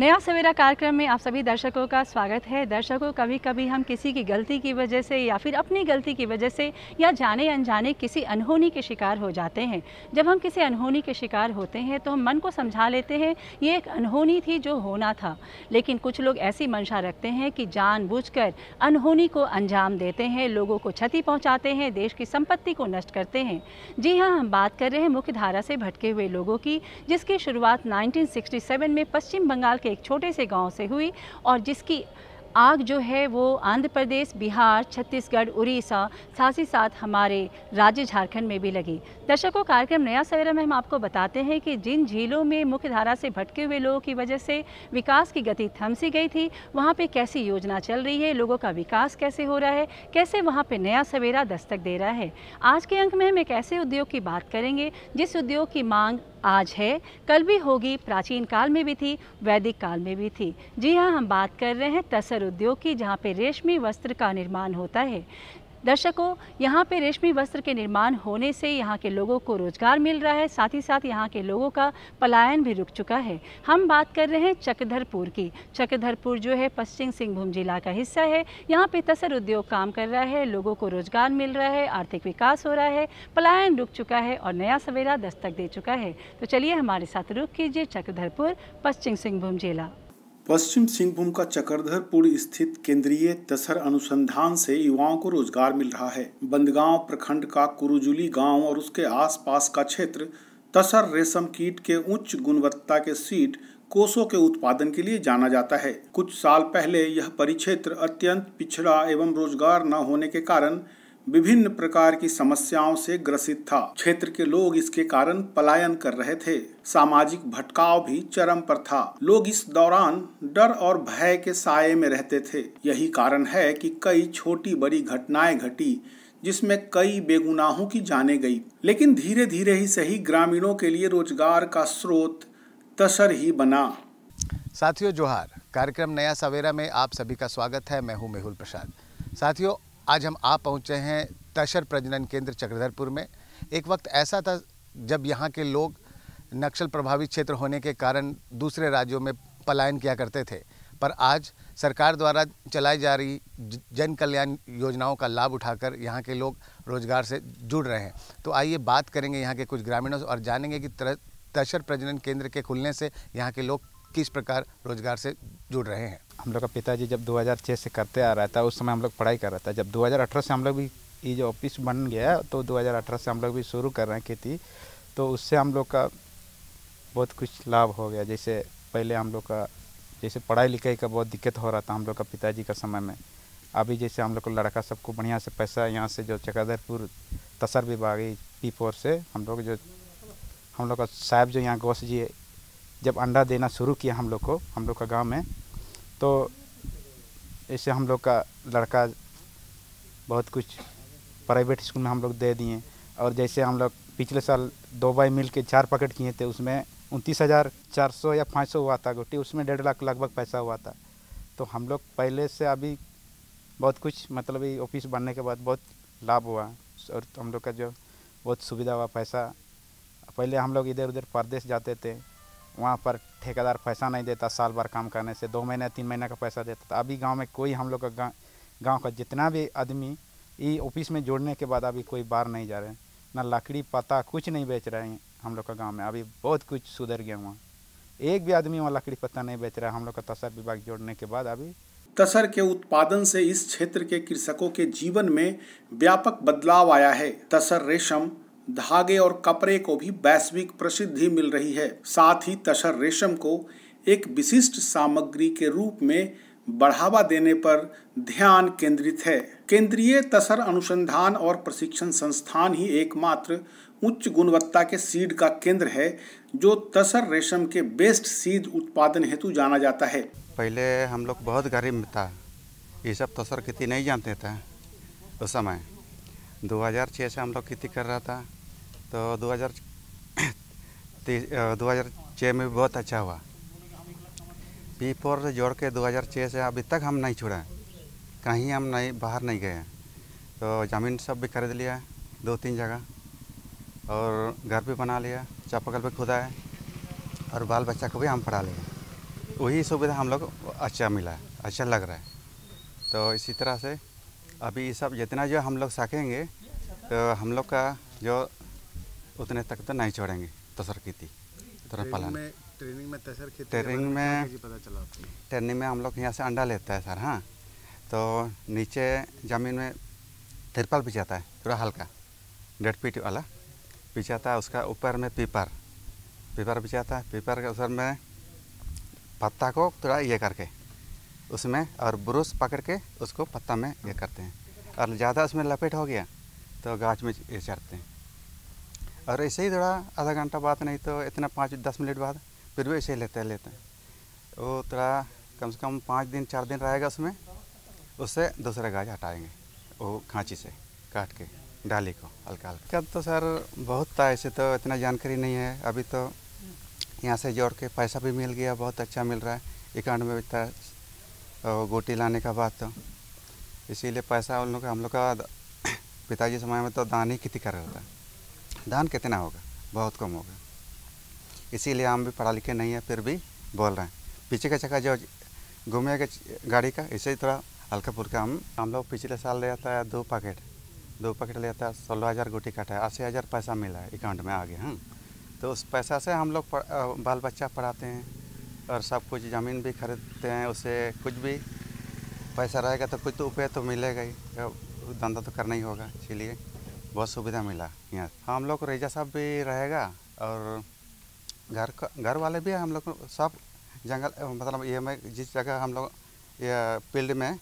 नया सवेरा कार्यक्रम में आप सभी दर्शकों का स्वागत है दर्शकों कभी कभी हम किसी की गलती की वजह से या फिर अपनी गलती की वजह से या जाने अनजाने किसी अनहोनी के शिकार हो जाते हैं जब हम किसी अनहोनी के शिकार होते हैं तो हम मन को समझा लेते हैं ये एक अनहोनी थी जो होना था लेकिन कुछ लोग ऐसी मंशा रखते हैं कि जान अनहोनी को अंजाम देते हैं लोगों को क्षति पहुँचाते हैं देश की संपत्ति को नष्ट करते हैं जी हाँ हम बात कर रहे हैं मुख्य धारा से भटके हुए लोगों की जिसकी शुरुआत नाइनटीन में पश्चिम बंगाल के के एक छोटे से गांव से हुई और जिसकी आग जो है वो आंध्र प्रदेश बिहार छत्तीसगढ़ उड़ीसा साथ ही साथ हमारे राज्य झारखंड में भी लगी दर्शकों कार्यक्रम नया सवेरा में हम आपको बताते हैं कि जिन झीलों में मुख्य धारा से भटके हुए लोगों की वजह से विकास की गति थमसी गई थी वहाँ पे कैसी योजना चल रही है लोगों का विकास कैसे हो रहा है कैसे वहाँ पर नया सवेरा दस्तक दे रहा है आज के अंक में हम एक ऐसे उद्योग की बात करेंगे जिस उद्योग की मांग आज है कल भी होगी प्राचीन काल में भी थी वैदिक काल में भी थी जी हाँ हम बात कर रहे हैं तसर उद्योग की जहाँ पे रेशमी वस्त्र का निर्माण होता है दर्शकों यहाँ पे रेशमी वस्त्र के निर्माण होने से यहाँ के लोगों को रोजगार मिल रहा है साथ ही साथ यहाँ के लोगों का पलायन भी रुक चुका है हम बात कर रहे हैं चक्रधरपुर की चक्रधरपुर जो है पश्चिम सिंहभूम जिला का हिस्सा है यहाँ पे तसर उद्योग काम कर रहा है लोगों को रोजगार मिल रहा है आर्थिक विकास हो रहा है पलायन रुक चुका है और नया सवेरा दस्तक दे चुका है तो चलिए हमारे साथ रुख कीजिए चक्रधरपुर पश्चिम सिंहभूम जिला पश्चिम सिंहभूम का चक्रधरपुर स्थित केंद्रीय दसहर अनुसंधान से युवाओं को रोजगार मिल रहा है बंदगांव प्रखंड का कुरुजुली गांव और उसके आसपास का क्षेत्र तसर रेशम कीट के उच्च गुणवत्ता के सीट कोसों के उत्पादन के लिए जाना जाता है कुछ साल पहले यह परिक्षेत्र अत्यंत पिछड़ा एवं रोजगार न होने के कारण विभिन्न प्रकार की समस्याओं से ग्रसित था क्षेत्र के लोग इसके कारण पलायन कर रहे थे सामाजिक भटकाव भी चरम पर था लोग इस दौरान डर और भय के साये में रहते थे यही कारण है कि कई छोटी बड़ी घटनाएं घटी जिसमें कई बेगुनाहों की जाने गई लेकिन धीरे धीरे ही सही ग्रामीणों के लिए रोजगार का स्रोत तसर ही बना साथियों जोहार कार्यक्रम नया सवेरा में आप सभी का स्वागत है मैं हूं मेहुल प्रसाद साथियों आज हम आ पहुँचे हैं तशर प्रजनन केंद्र चक्रधरपुर में एक वक्त ऐसा था जब यहाँ के लोग नक्सल प्रभावित क्षेत्र होने के कारण दूसरे राज्यों में पलायन किया करते थे पर आज सरकार द्वारा चलाई जा रही जन कल्याण योजनाओं का लाभ उठाकर यहाँ के लोग रोजगार से जुड़ रहे हैं तो आइए बात करेंगे यहाँ के कुछ ग्रामीणों से और जानेंगे कि तशर प्रजनन केंद्र के खुलने से यहाँ के लोग किस प्रकार रोजगार से जुड़ रहे हैं हम लोग का पिताजी जब 2006 से करते आ रहा था उस समय हम लोग पढ़ाई कर रहा था जब 2018 से हम लोग भी ये जो ऑफिस बन गया तो 2018 से हम लोग भी शुरू कर रहे हैं खेती तो उससे हम लोग का बहुत कुछ लाभ हो गया जैसे पहले हम लोग का जैसे पढ़ाई लिखाई का बहुत दिक्कत हो रहा था हम लोग का पिताजी का समय में अभी जैसे हम लोग को लड़का सबको बढ़िया से पैसा यहाँ से जो चकाधरपुर तसर विभाग पी फोर से हम लोग जो हम लोग का साहब जो यहाँ गौस जी जब अंडा देना शुरू किया हम लोग को हम लोग का गाँव में तो ऐसे हम लोग का लड़का बहुत कुछ प्राइवेट स्कूल में हम लोग दे दिए और जैसे हम लोग पिछले साल दो बाई मिल के चार पैकेट किए थे उसमें उनतीस हज़ार चार सौ या पाँच सौ हुआ था गोटी उसमें डेढ़ लाख लगभग पैसा हुआ था तो हम लोग पहले से अभी बहुत कुछ मतलब ये ऑफिस बनने के बाद बहुत लाभ हुआ और हम लोग का जो बहुत सुविधा हुआ पैसा पहले हम लोग इधर उधर परदेश जाते थे वहाँ पर ठेकेदार पैसा नहीं देता साल भर काम करने से दो महीने तीन महीने का पैसा देता था तो अभी गांव में कोई हम लोग का गांव का जितना भी आदमी ये ऑफिस में जोड़ने के बाद अभी कोई बाहर नहीं जा रहे ना लकड़ी पत्ता कुछ नहीं बेच रहे हैं हम लोग का गाँव में अभी बहुत कुछ सुधर गया वहाँ एक भी आदमी वहाँ लकड़ी पत्ता नहीं बेच रहा है हम लोग का तसर विभाग जोड़ने के बाद अभी तसर के उत्पादन से इस क्षेत्र के कृषकों के जीवन में व्यापक बदलाव आया है तसर रेशम धागे और कपड़े को भी वैश्विक प्रसिद्धि मिल रही है साथ ही तशर रेशम को एक विशिष्ट सामग्री के रूप में बढ़ावा देने पर ध्यान केंद्रित है केंद्रीय तसर अनुसंधान और प्रशिक्षण संस्थान ही एकमात्र उच्च गुणवत्ता के सीड का केंद्र है जो तसर रेशम के बेस्ट सीड उत्पादन हेतु जाना जाता है पहले हम लोग बहुत गरीब था ये सब तसर खेती नहीं जानते थे उस समय 2006 से हम लोग खेती कर रहा था तो हज़ार 2006 में भी बहुत अच्छा हुआ पी फोर से जोड़ के 2006 से अभी तक हम नहीं छोड़ा कहीं हम नहीं बाहर नहीं गए तो ज़मीन सब भी खरीद लिया दो तीन जगह और घर भी बना लिया चापाकल भी खुदा है और बाल बच्चा को भी हम पढ़ा लिया वही सुविधा हम लोग अच्छा मिला है अच्छा लग रहा है तो इसी तरह से अभी सब जितना जो हम लोग सकेंगे तो हम लोग का जो उतने तक तो नहीं छोड़ेंगे तसर की थी तरपलन में ट्रेनिंग में तसर की ट्रेनिंग मतलब में पता चला ट्रेनिंग में हम लोग यहाँ से अंडा लेते हैं सर हाँ तो नीचे ज़मीन में तिरपाल बिछाता है थोड़ा हल्का डेढ़ फीट वाला बिछाता है उसका ऊपर में पीपर पीपर बिछाता है पीपर के ऊपर में पत्ता को थोड़ा ये करके उसमें और ब्रुश पकड़ के उसको पत्ता में ये करते हैं और ज़्यादा उसमें लपेट हो गया तो गाछ में ये चढ़ते हैं और ऐसे ही थोड़ा आधा घंटा बाद नहीं तो इतना पाँच दस मिनट बाद फिर भी ऐसे ही लेते लेते हैं वो थोड़ा कम से कम पाँच दिन चार दिन रहेगा उसमें उससे दूसरा गाज हटाएंगे वो खाँची से काट के डाली को हल्का हल्का कब तो सर बहुत था ऐसे तो इतना जानकारी नहीं है अभी तो यहाँ से जोड़ के पैसा भी मिल गया बहुत अच्छा मिल रहा है अकाउंट में भी था गोटी लाने का बात तो इसीलिए पैसा उन लोग का हम लोग का पिताजी समय में तो दान ही खेती कर रहा था धान कितना होगा बहुत कम होगा इसीलिए हम भी पढ़ा लिखे नहीं हैं फिर भी बोल रहे हैं पीछे का चक्का जो घूमेगा गाड़ी का इसे ही थोड़ा हल्का फुल्का हम हम लोग पिछले साल ले आता है दो पैकेट दो पैकेट ले आता है सोलह हज़ार गोटी काटा है अस्सी हज़ार पैसा मिला है अकाउंट में आ गया हाँ तो उस पैसा से हम लोग बाल बच्चा पढ़ाते हैं और सब कुछ ज़मीन भी खरीदते हैं उसे कुछ भी पैसा रहेगा तो कुछ तो रुपये तो मिलेगा ही धंधा तो करना ही होगा इसीलिए बहुत सुविधा मिला यहाँ हाँ, हम लोग को साहब भी रहेगा और घर का घर वाले भी हम लोग सब जंगल मतलब ये में जिस जगह हम लोग ये फील्ड में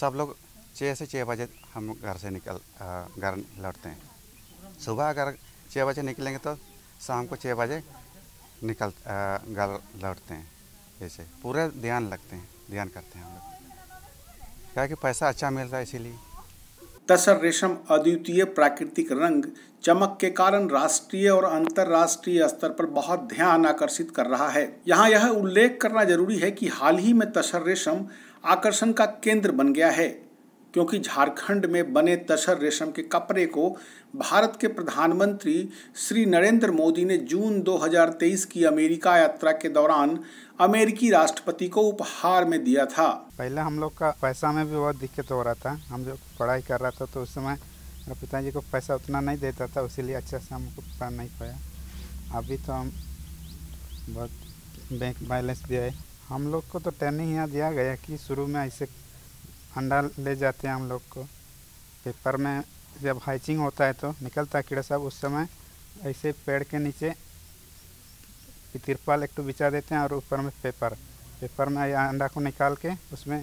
सब लोग छः से छः बजे हम घर से निकल घर लौटते हैं सुबह अगर छः बजे निकलेंगे तो शाम को छः बजे निकल घर लौटते हैं ऐसे पूरे ध्यान लगते हैं ध्यान करते हैं हम लोग क्या कि पैसा अच्छा मिल रहा है इसीलिए तसर रेशम अद्वितीय प्राकृतिक रंग चमक के कारण राष्ट्रीय और अंतर्राष्ट्रीय स्तर पर बहुत ध्यान आकर्षित कर रहा है यहाँ यह उल्लेख करना जरूरी है कि हाल ही में तसर रेशम आकर्षण का केंद्र बन गया है क्योंकि झारखंड में बने तसर रेशम के कपड़े को भारत के प्रधानमंत्री श्री नरेंद्र मोदी ने जून 2023 की अमेरिका यात्रा के दौरान अमेरिकी राष्ट्रपति को उपहार में दिया था पहले हम लोग का पैसा में भी बहुत दिक्कत हो रहा था हम जो पढ़ाई कर रहा था तो उस समय मेरे पिताजी को पैसा उतना नहीं देता था उसीलिए अच्छा से हमको पढ़ नहीं पाया अभी तो हम बहुत बैंक बैलेंस दिया है हम लोग को तो ट्रेनिंग यहाँ दिया गया कि शुरू में ऐसे अंडा ले जाते हैं हम लोग को पेपर में जब हाइचिंग होता है तो निकलता है कीड़ा सब उस समय ऐसे पेड़ के नीचे तिरपाल एक तो बिछा देते हैं और ऊपर में पेपर पेपर में अंडा को निकाल के उसमें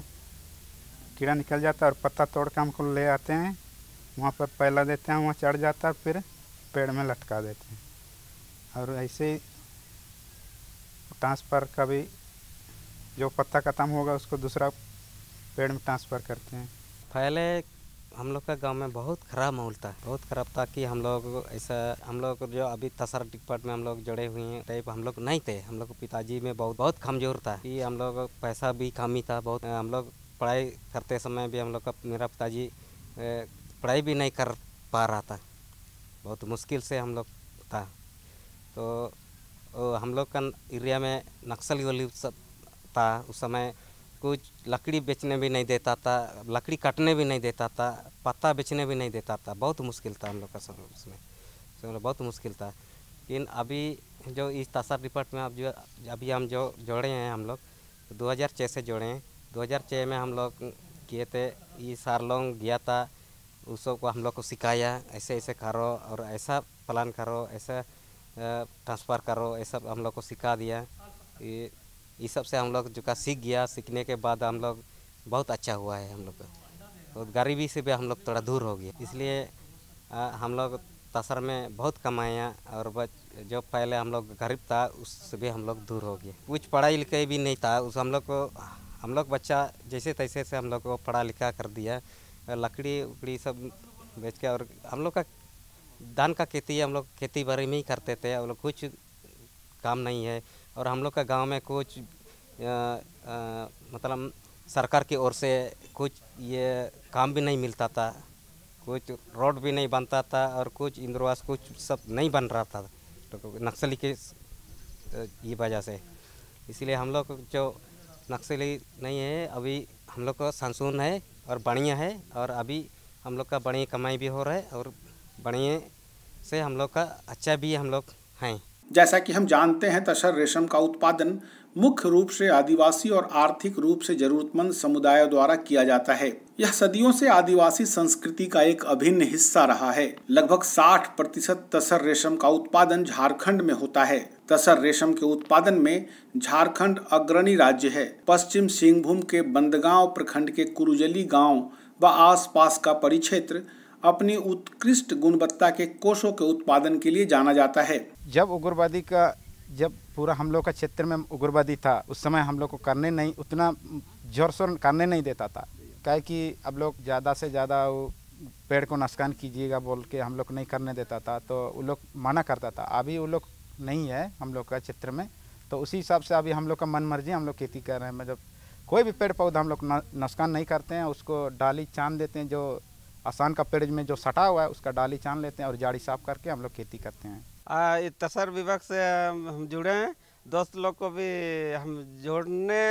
कीड़ा निकल जाता है और पत्ता तोड़ के हमको ले आते हैं वहाँ पर पैला देते हैं वहाँ चढ़ जाता है फिर पेड़ में लटका देते हैं और ऐसे ट्रांसफ़र का भी जो पत्ता ख़त्म होगा उसको दूसरा पेड़ में ट्रांसफ़र करते हैं पहले हम लोग का गांव में बहुत ख़राब माहौल था बहुत ख़राब था कि हम लोग ऐसा हम लोग जो अभी तसर डिपार्ट में हम लोग जुड़े हुए हैं टाइप हम लोग नहीं थे हम लोग पिताजी में बहुत बहुत कमज़ोर था कि हम लोग पैसा भी कम ही था बहुत हम लोग पढ़ाई करते समय भी हम लोग का मेरा पिताजी पढ़ाई भी नहीं कर पा रहा था बहुत मुश्किल से हम लोग था तो हम लोग का एरिया में नक्सल वाली सब था उस समय कुछ लकड़ी बेचने भी नहीं देता था लकड़ी काटने भी नहीं देता था पत्ता बेचने भी नहीं देता था बहुत मुश्किल था हम लोग का उसमें सब लोग बहुत मुश्किल था लेकिन अभी जो इस तसर रिपोर्ट में अब जो अभी हम जो जोड़े हैं हम लोग तो दो हज़ार छः से जोड़े हैं दो हज़ार छः में हम लोग किए थे ये सार लोग गया था उस को हम लोग को सिखाया ऐसे ऐसे करो और ऐसा प्लान करो ऐसा ट्रांसफ़र करो ऐसा हम लोग को सिखा दिया ये ये सब से हम लोग जो का सीख गया सीखने के बाद हम लोग बहुत अच्छा हुआ है हम लोग का और गरीबी से भी हम लोग थोड़ा दूर हो गया इसलिए हम लोग तसर में बहुत कमाया और बच जो पहले हम लोग गरीब था उससे भी हम लोग दूर हो गए कुछ पढ़ाई लिखाई भी नहीं था उस हम लोग को हम लोग बच्चा जैसे तैसे से हम लोग को पढ़ा लिखा कर दिया लकड़ी उकड़ी सब बेच के और हम लोग का धान का खेती हम लोग खेती बाड़ी में ही करते थे हम लोग कुछ काम नहीं है और हम लोग का गांव में कुछ मतलब सरकार की ओर से कुछ ये काम भी नहीं मिलता था कुछ रोड भी नहीं बनता था और कुछ इंद्रवास कुछ सब नहीं बन रहा था तो नक्सली के ये वजह से इसलिए हम लोग जो नक्सली नहीं है अभी हम लोग का संसून है और बढ़िया है और अभी हम लोग का बढ़िया कमाई भी हो रहा है और बढ़िया से हम लोग का अच्छा भी हम लोग हैं जैसा कि हम जानते हैं तशर रेशम का उत्पादन मुख्य रूप से आदिवासी और आर्थिक रूप से जरूरतमंद समुदायों द्वारा किया जाता है यह सदियों से आदिवासी संस्कृति का एक अभिन्न हिस्सा रहा है लगभग 60 प्रतिशत तसर रेशम का उत्पादन झारखंड में होता है तसर रेशम के उत्पादन में झारखंड अग्रणी राज्य है पश्चिम सिंहभूम के बंदगांव प्रखंड के कुरुजली गाँव व आसपास का परिक्षेत्र अपनी उत्कृष्ट गुणवत्ता के कोषों के उत्पादन के लिए जाना जाता है जब उग्रवादी का जब पूरा हम लोग का क्षेत्र में उग्रवादी था उस समय हम लोग को करने नहीं उतना जोर शोर करने नहीं देता था क्या कि अब लोग ज़्यादा से ज़्यादा पेड़ को नुकसान कीजिएगा बोल के हम लोग नहीं करने देता था तो वो लोग मना करता था अभी वो लोग नहीं है हम लोग का क्षेत्र में तो उसी हिसाब से अभी हम लोग का मन मर्जी हम लोग खेती कर रहे हैं मतलब कोई भी पेड़ पौधा हम लोग नुकसान नहीं करते हैं उसको डाली चांद देते हैं जो आसान का पेड़ में जो सटा हुआ है उसका डाली छान लेते हैं और जाड़ी साफ करके हम लोग खेती करते हैं तसर विभाग से हम जुड़े हैं दोस्त लोग को भी हम जोड़ने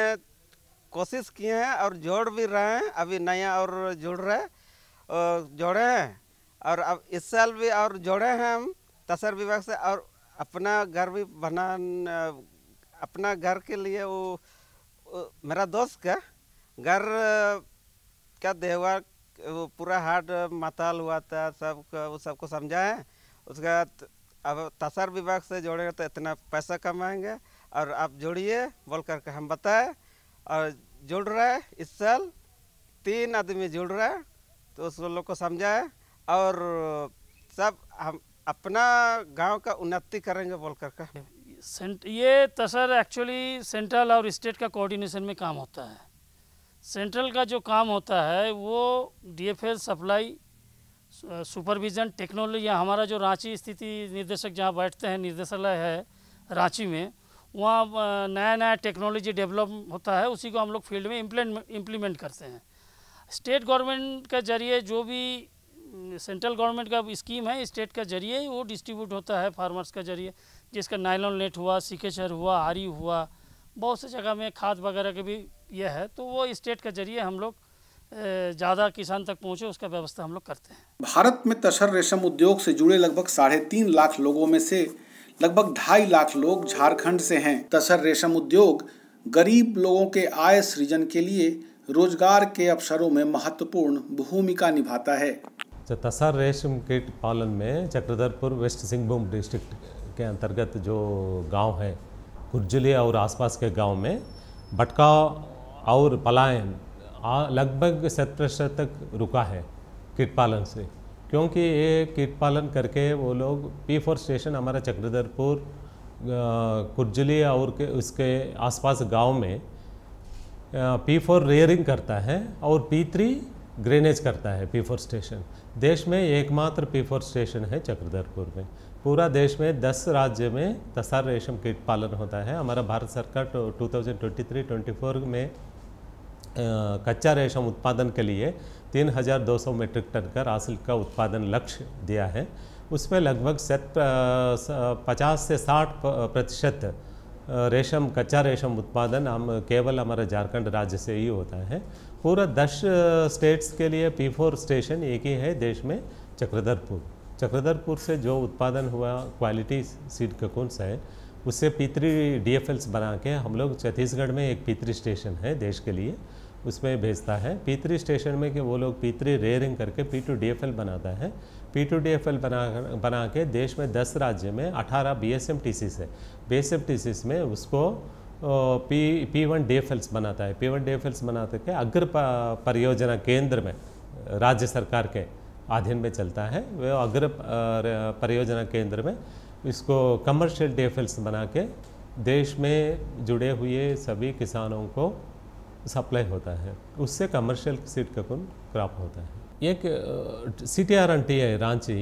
कोशिश किए हैं और जोड़ भी रहे हैं अभी नया और जुड़ रहे जोड़े हैं और अब इस साल भी और जोड़े हैं हम तसर विभाग से और अपना घर भी बना अपना घर के लिए वो, वो मेरा दोस्त का घर का देवर वो पूरा हार्ट माताल हुआ था सब वो सबको समझाएं उसके बाद अब तसर विभाग से जोड़ेंगे तो इतना पैसा कमाएंगे और आप जोड़िए बोल करके हम बताए और जुड़ रहा है इस साल तीन आदमी जुड़ रहा है तो उस लोग को समझाएं और सब हम अपना गांव का उन्नति करेंगे बोल करके ये तसर एक्चुअली सेंट्रल और स्टेट का कोऑर्डिनेशन में काम होता है सेंट्रल का जो काम होता है वो डीएफएस सप्लाई सुपरविज़न टेक्नोलॉजी हमारा जो रांची स्थिति निर्देशक जहाँ बैठते हैं निर्देशालय है रांची में वहाँ नया नया टेक्नोलॉजी डेवलप होता है उसी को हम लोग फील्ड में इम्प्लीमेंट करते हैं स्टेट गवर्नमेंट के जरिए जो भी सेंट्रल गवर्नमेंट का स्कीम है स्टेट का जरिए वो डिस्ट्रीब्यूट होता है फार्मर्स के जरिए जिसका नाइलॉन नेट हुआ सिकेचर हुआ आरी हुआ बहुत से जगह में खाद वगैरह के भी यह है तो वो स्टेट के जरिए हम लोग ज़्यादा किसान तक पहुँचे उसका व्यवस्था हम लोग करते हैं भारत में तसर रेशम उद्योग से जुड़े लगभग साढ़े तीन लाख लोगों में से लगभग ढाई लाख लोग झारखंड से हैं तसर रेशम उद्योग गरीब लोगों के आय सृजन के लिए रोजगार के अवसरों में महत्वपूर्ण भूमिका निभाता है तसर तो रेशम कीट पालन में चक्रधरपुर वेस्ट सिंहभूम डिस्ट्रिक्ट के अंतर्गत जो गांव है कुर्जली और आसपास के गांव में भटकाव और पलायन लगभग शत प्रतिशत तक रुका है कीट पालन से क्योंकि ये कीट पालन करके वो लोग पी फोर स्टेशन हमारा चक्रधरपुर कुर्जली और के उसके आसपास गांव में पी फोर रेयरिंग करता है और पी थ्री ग्रेनेज करता है पी फोर स्टेशन देश में एकमात्र पी फोर स्टेशन है चक्रधरपुर में पूरा देश में 10 राज्य में तसार रेशम कीट पालन होता है हमारा भारत सरकार टू तो थाउजेंड में कच्चा रेशम उत्पादन के लिए 3,200 मीट्रिक टन का रासिल का उत्पादन लक्ष्य दिया है उसमें लगभग सत पचास से साठ प्रतिशत रेशम कच्चा रेशम उत्पादन हम केवल हमारे झारखंड राज्य से ही होता है पूरा दस स्टेट्स के लिए पी फोर स्टेशन एक ही है देश में चक्रधरपुर चक्रधरपुर से जो उत्पादन हुआ क्वालिटी सीड ककुंस है उससे पितरी डी बना के हम लोग छत्तीसगढ़ में एक पितरी स्टेशन है देश के लिए उसमें भेजता है पितरी स्टेशन में कि वो लोग पितरी रेयरिंग करके पी टू डी बनाता है पी टू डी बना बना के देश में 10 राज्य में 18 B S M T C है B S M T C में उसको पी पी वन डी बनाता है पी वन डी बनाते के अग्र परियोजना केंद्र में राज्य सरकार के अधीन में चलता है वह अग्र परियोजना केंद्र में इसको कमर्शियल डेफल्स बना के देश में जुड़े हुए सभी किसानों को सप्लाई होता है उससे कमर्शियल सीट का कुल क्रॉप होता है एक C T R N T है रांची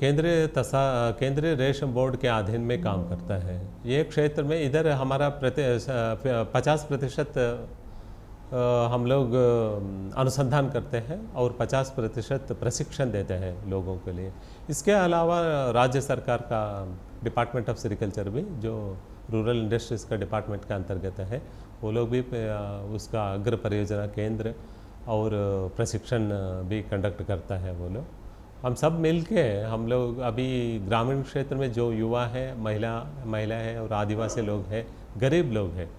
केंद्रीय तसा केंद्रीय रेशम बोर्ड के अधीन में काम करता है ये क्षेत्र में इधर हमारा प्रति पचास प्रतिशत हम लोग अनुसंधान करते हैं और 50 प्रतिशत प्रशिक्षण देते हैं लोगों के लिए इसके अलावा राज्य सरकार का डिपार्टमेंट ऑफ सेरिकल्चर भी जो रूरल इंडस्ट्रीज़ का डिपार्टमेंट का अंतर्गत है वो लोग भी उसका अग्र परियोजना केंद्र और प्रशिक्षण भी कंडक्ट करता है वो लोग हम सब मिल के हम लोग अभी ग्रामीण क्षेत्र में जो युवा है महिला महिला है और आदिवासी लोग हैं गरीब लोग हैं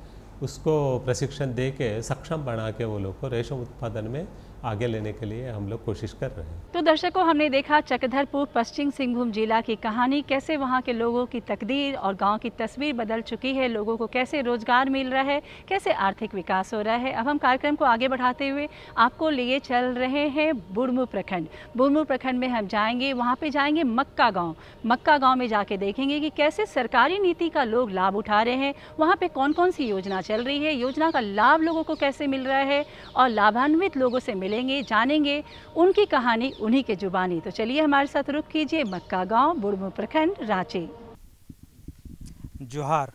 उसको प्रशिक्षण दे के सक्षम बना के वो लोग को रेशम उत्पादन में आगे लेने के लिए हम लोग कोशिश कर रहे हैं तो दर्शकों हमने देखा चक्रधरपुर पश्चिम सिंहभूम जिला की कहानी कैसे वहाँ के लोगों की तकदीर और गाँव की तस्वीर बदल चुकी है लोगों को कैसे रोजगार मिल रहा है कैसे आर्थिक विकास हो रहा है अब हम कार्यक्रम को आगे बढ़ाते हुए आपको लिए चल रहे हैं बुरमू प्रखंड बुडमू प्रखंड में हम जाएंगे वहाँ पे जाएंगे मक्का गाँव मक्का गाँव में जाके देखेंगे कि कैसे सरकारी नीति का लोग लाभ उठा रहे हैं वहाँ पे कौन कौन सी योजना चल रही है योजना का लाभ लोगों को कैसे मिल रहा है और लाभान्वित लोगों से मिले मिलेंगे जानेंगे उनकी कहानी उन्हीं के जुबानी तो चलिए हमारे साथ रुख कीजिए मक्का गांव बुड़मू प्रखंड रांची जोहार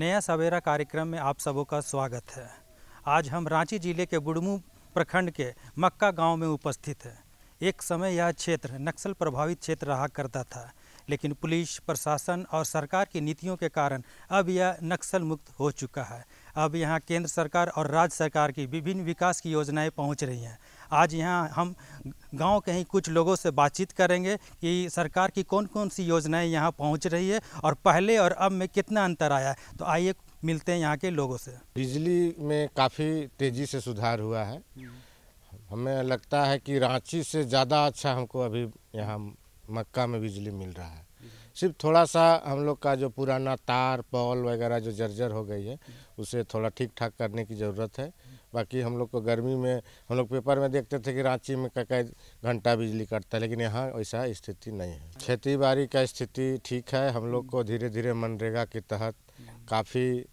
नया सवेरा कार्यक्रम में आप सबों का स्वागत है आज हम रांची जिले के बुड़मू प्रखंड के मक्का गांव में उपस्थित हैं एक समय यह क्षेत्र नक्सल प्रभावित क्षेत्र रहा करता था लेकिन पुलिस प्रशासन और सरकार की नीतियों के कारण अब यह नक्सल मुक्त हो चुका है अब यहाँ केंद्र सरकार और राज्य सरकार की विभिन्न विकास की योजनाएं पहुँच रही हैं आज यहाँ हम गांव के ही कुछ लोगों से बातचीत करेंगे कि सरकार की कौन कौन सी योजनाएं यहाँ पहुँच रही है और पहले और अब में कितना अंतर आया है तो आइए मिलते हैं यहाँ के लोगों से बिजली में काफ़ी तेज़ी से सुधार हुआ है हम्म। हमें लगता है कि रांची से ज़्यादा अच्छा हमको अभी यहाँ मक्का में बिजली मिल रहा है सिर्फ थोड़ा सा हम लोग का जो पुराना तार पॉल वगैरह जो जर्जर हो गई है उसे थोड़ा ठीक ठाक करने की ज़रूरत है बाकी हम लोग को गर्मी में हम लोग पेपर में देखते थे कि रांची में कई घंटा बिजली कटता है लेकिन यहाँ ऐसा स्थिति नहीं है खेती बाड़ी का स्थिति ठीक है हम लोग को धीरे धीरे मनरेगा के तहत काफ़ी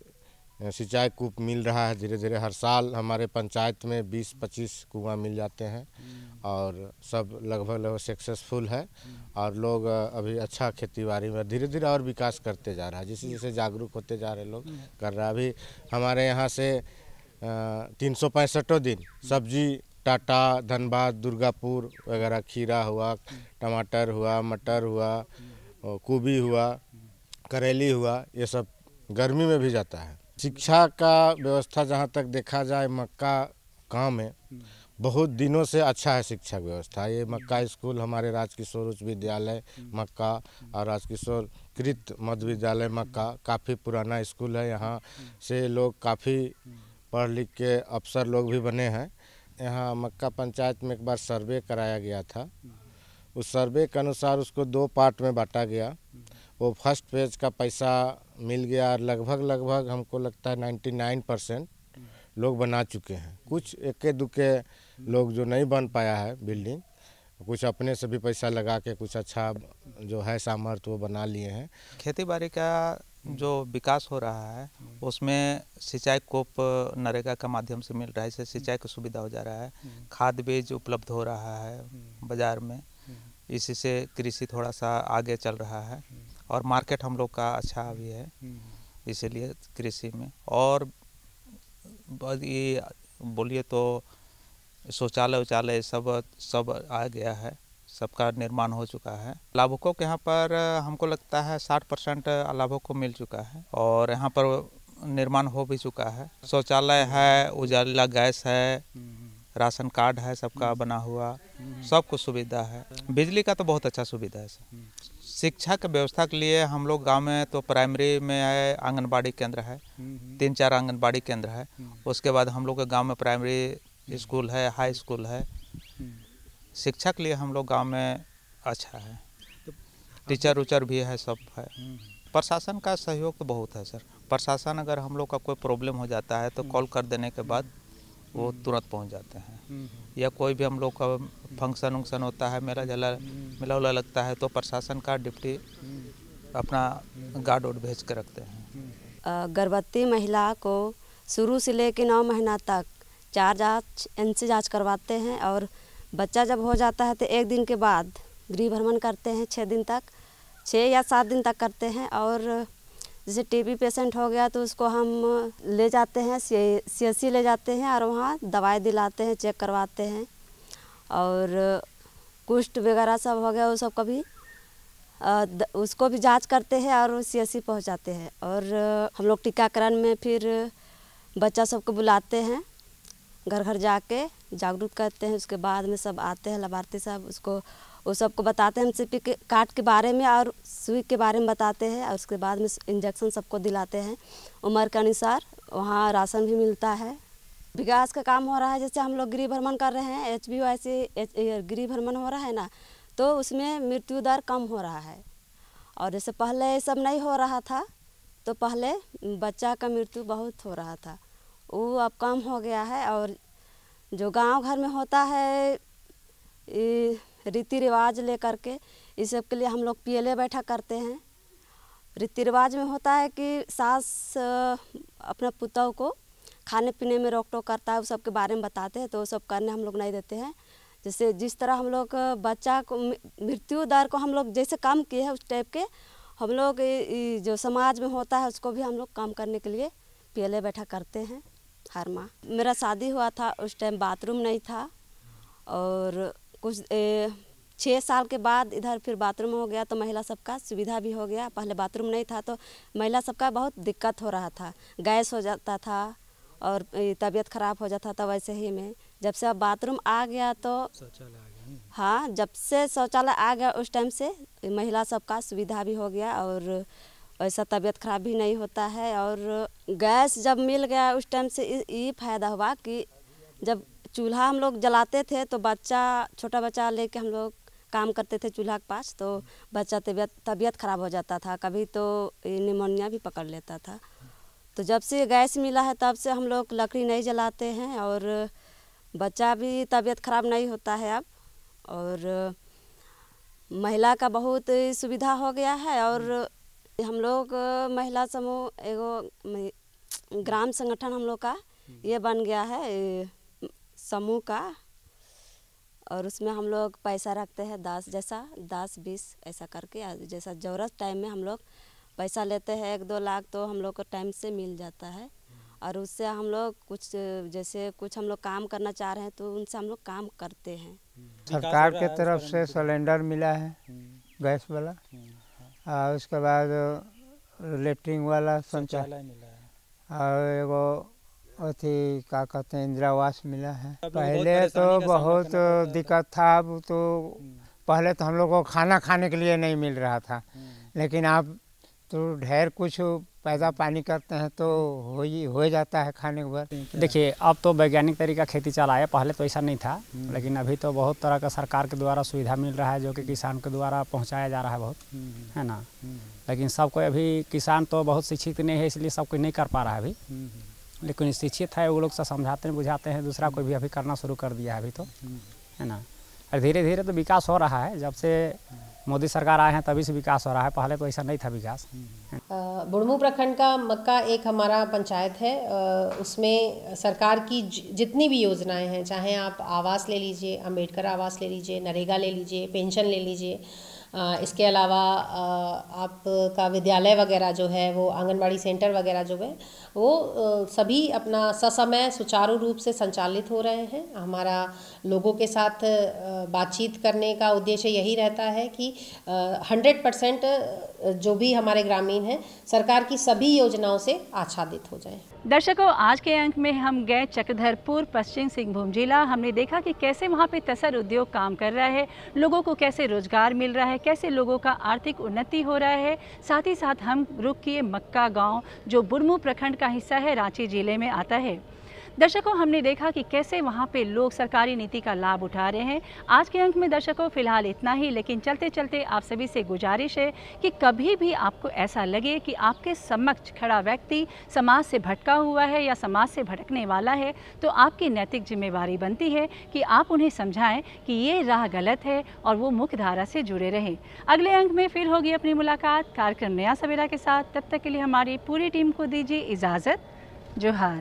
सिंचाई कूप मिल रहा है धीरे धीरे हर साल हमारे पंचायत में 20-25 कुआं मिल जाते हैं हम्म। और सब लगभग लगभग सक्सेसफुल है हम्म। और लोग अभी अच्छा खेती बाड़ी में धीरे धीरे और विकास करते जा रहा है जिससे जैसे जागरूक होते जा रहे लोग हम्म। कर रहा है अभी हमारे यहाँ से तीन सौ पैंसठों दिन सब्जी टाटा धनबाद दुर्गापुर वगैरह खीरा हुआ टमाटर हुआ मटर हुआ गोभी हुआ करेली हुआ ये सब गर्मी में भी जाता है शिक्षा का व्यवस्था जहाँ तक देखा जाए मक्का गाँव में बहुत दिनों से अच्छा है शिक्षा व्यवस्था ये मक्का स्कूल हमारे राजकिशोर उच्च विद्यालय मक्का और राजकिशोर कृत मध्य विद्यालय मक्का काफ़ी पुराना स्कूल है यहाँ से लोग काफ़ी पढ़ लिख के अफसर लोग भी बने हैं यहाँ मक्का पंचायत में एक बार सर्वे कराया गया था उस सर्वे के अनुसार उसको दो पार्ट में बांटा गया वो फर्स्ट फेज का पैसा मिल गया और लगभग लगभग हमको लगता है नाइन्टी नाइन परसेंट लोग बना चुके हैं कुछ एक दुक्के लोग जो नहीं बन पाया है बिल्डिंग कुछ अपने से भी पैसा लगा के कुछ अच्छा जो है सामर्थ्य वो बना लिए हैं खेती बाड़ी का जो विकास हो रहा है उसमें सिंचाई कोप नरेगा का माध्यम से मिल रहा है इससे सिंचाई की सुविधा हो जा रहा है खाद बीज उपलब्ध हो रहा है बाज़ार में इससे कृषि थोड़ा सा आगे चल रहा है और मार्केट हम लोग का अच्छा भी है हम्म। इसीलिए कृषि में और ये बोलिए तो शौचालय उचालय सब सब आ गया है सबका निर्माण हो चुका है लाभुकों के यहाँ पर हमको लगता है साठ परसेंट लाभुक को मिल चुका है और यहाँ पर निर्माण हो भी चुका है शौचालय है उजाला गैस है हम्म। राशन कार्ड है सबका हम्म। बना हुआ सब कुछ सुविधा है बिजली का तो बहुत अच्छा सुविधा है सर शिक्षा के व्यवस्था के लिए हम लोग गांव में तो प्राइमरी में है आंगनबाड़ी केंद्र है हम्म, हम्म। तीन चार आंगनबाड़ी केंद्र है हम्म। उसके बाद हम लोग के गांव में प्राइमरी स्कूल है हाई स्कूल है शिक्षा के लिए हम लोग गांव में अच्छा है तो टीचर उचर भी है सब है प्रशासन का सहयोग तो बहुत है सर प्रशासन अगर हम लोग का कोई प्रॉब्लम हो जाता है तो कॉल कर देने के बाद वो तुरंत पहुंच जाते हैं हम्म, हम्म। या कोई भी हम लोग का फंक्शन उंक्शन होता है मेला जला हम्म। मेला उला लगता है तो प्रशासन का डिप्टी अपना गार्ड उड भेज कर रखते हैं गर्भवती महिला को शुरू से ले कर नौ महीना तक चार जांच एन जांच करवाते हैं और बच्चा जब हो जाता है तो एक दिन के बाद गृह भ्रमण करते हैं छः दिन तक छः या सात दिन तक करते हैं और जैसे टीबी पेशेंट हो गया तो उसको हम ले जाते हैं सी एस ले जाते हैं और वहाँ दवाई दिलाते हैं चेक करवाते हैं और कुष्ठ वगैरह सब हो गया वो सब कभी उसको भी जांच करते हैं और सी एस पहुँचाते हैं और हम लोग टीकाकरण में फिर बच्चा सबको बुलाते हैं घर घर जाके जागरूक करते हैं उसके बाद में सब आते हैं लाभार्थी साहब उसको वो सबको बताते हैं पी कार्ड के बारे में और सुई के बारे में बताते हैं और उसके बाद में इंजेक्शन सबको दिलाते हैं उम्र के अनुसार वहाँ राशन भी मिलता है विकास का काम हो रहा है जैसे हम लोग गृह भ्रमण कर रहे हैं एच बी वाई सी गृह भ्रमण हो रहा है ना तो उसमें मृत्यु दर कम हो रहा है और जैसे पहले ये सब नहीं हो रहा था तो पहले बच्चा का मृत्यु बहुत हो रहा था वो अब कम हो गया है और जो गांव घर में होता है रीति रिवाज लेकर के इस सब के लिए हम लोग पी बैठा करते हैं रीति रिवाज में होता है कि सास अपना पुतों को खाने पीने में रोक टोक करता है उस सब के बारे में बताते हैं तो वो सब करने हम लोग नहीं देते हैं जैसे जिस तरह हम लोग बच्चा को मृत्यु दर को हम लोग जैसे काम किए हैं उस टाइप के हम लोग जो समाज में होता है उसको भी हम लोग काम करने के लिए पीले बैठा करते हैं हर माह मेरा शादी हुआ था उस टाइम बाथरूम नहीं था और कुछ ए, छः साल के बाद इधर फिर बाथरूम हो गया तो महिला सबका सुविधा भी हो गया पहले बाथरूम नहीं था तो महिला सबका बहुत दिक्कत हो रहा था गैस हो जाता था और तबीयत खराब हो जाता था वैसे ही में जब से अब बाथरूम आ गया तो हाँ जब से शौचालय आ गया उस टाइम से महिला सबका सुविधा भी हो गया और ऐसा तबीयत खराब भी नहीं होता है और गैस जब मिल गया उस टाइम से ये फायदा हुआ कि जब चूल्हा हम लोग जलाते थे तो बच्चा छोटा बच्चा लेके हम लोग काम करते थे चूल्हा के पास तो बच्चा तबियत तबीयत खराब हो जाता था कभी तो निमोनिया भी पकड़ लेता था तो जब से गैस मिला है तब से हम लोग लकड़ी नहीं जलाते हैं और बच्चा भी तबीयत खराब नहीं होता है अब और महिला का बहुत सुविधा हो गया है और हम लोग महिला समूह एगो ग्राम संगठन हम लोग का ये बन गया है समूह का और उसमें हम लोग पैसा रखते हैं दस जैसा दस बीस ऐसा करके जैसा ज़रूरत टाइम में हम लोग पैसा लेते हैं एक दो लाख तो हम लोग को टाइम से मिल जाता है और उससे हम लोग कुछ जैसे कुछ हम लोग काम करना चाह रहे हैं तो उनसे हम लोग काम करते हैं सरकार के तरफ से सिलेंडर मिला है हम्म। गैस वाला हम्म, हाँ। और उसके बाद लेटरिंग वाला शौचालय मिला है और एगो अथी क्या कहते हैं इंदिरावास मिला है पहले तो बहुत दिक्कत था अब तो हम्म। पहले तो हम लोग को खाना खाने के लिए नहीं मिल रहा था हम्म। लेकिन अब तो ढेर कुछ पैदा पानी करते हैं तो हो ही हो जाता है खाने के बाद देखिए अब तो वैज्ञानिक तरीका खेती चला है पहले तो ऐसा नहीं था हम्म। लेकिन अभी तो बहुत तरह का सरकार के द्वारा सुविधा मिल रहा है जो कि किसान के द्वारा पहुंचाया जा रहा है बहुत है ना लेकिन सबको अभी किसान तो बहुत शिक्षित नहीं है इसलिए सब कोई नहीं कर पा रहा है अभी लेकिन शिक्षित है वो लोग से समझाते हैं बुझाते हैं दूसरा कोई भी अभी करना शुरू कर दिया है अभी तो हम्म। है ना और धीरे धीरे तो विकास हो रहा है जब से मोदी सरकार आए हैं तभी से विकास हो रहा है पहले तो ऐसा नहीं था विकास हम्म। हाँ। बुड़मू प्रखंड का मक्का एक हमारा पंचायत है उसमें सरकार की जितनी भी योजनाएं हैं चाहे आप आवास ले लीजिए अम्बेडकर आवास ले लीजिए नरेगा ले लीजिए पेंशन ले लीजिए इसके अलावा आपका विद्यालय वगैरह जो है वो आंगनबाड़ी सेंटर वगैरह जो है वो सभी अपना ससमय सुचारू रूप से संचालित हो रहे हैं हमारा लोगों के साथ बातचीत करने का उद्देश्य यही रहता है कि हंड्रेड परसेंट जो भी हमारे ग्रामीण हैं सरकार की सभी योजनाओं से आच्छादित हो जाए दर्शकों आज के अंक में हम गए चक्रधरपुर पश्चिम सिंहभूम जिला हमने देखा कि कैसे वहाँ पे तसर उद्योग काम कर रहा है लोगों को कैसे रोजगार मिल रहा है कैसे लोगों का आर्थिक उन्नति हो रहा है साथ ही साथ हम रुक किए मक्का गाँव जो बुरमू प्रखंड का हिस्सा है रांची जिले में आता है दर्शकों हमने देखा कि कैसे वहाँ पे लोग सरकारी नीति का लाभ उठा रहे हैं आज के अंक में दर्शकों फिलहाल इतना ही लेकिन चलते चलते आप सभी से गुजारिश है कि कभी भी आपको ऐसा लगे कि आपके समक्ष खड़ा व्यक्ति समाज से भटका हुआ है या समाज से भटकने वाला है तो आपकी नैतिक जिम्मेवारी बनती है कि आप उन्हें समझाएं कि ये राह गलत है और वो मुख्य धारा से जुड़े रहें अगले अंक में फिर होगी अपनी मुलाकात कार्यक्रम नया सवेरा के साथ तब तक के लिए हमारी पूरी टीम को दीजिए इजाज़त जोहार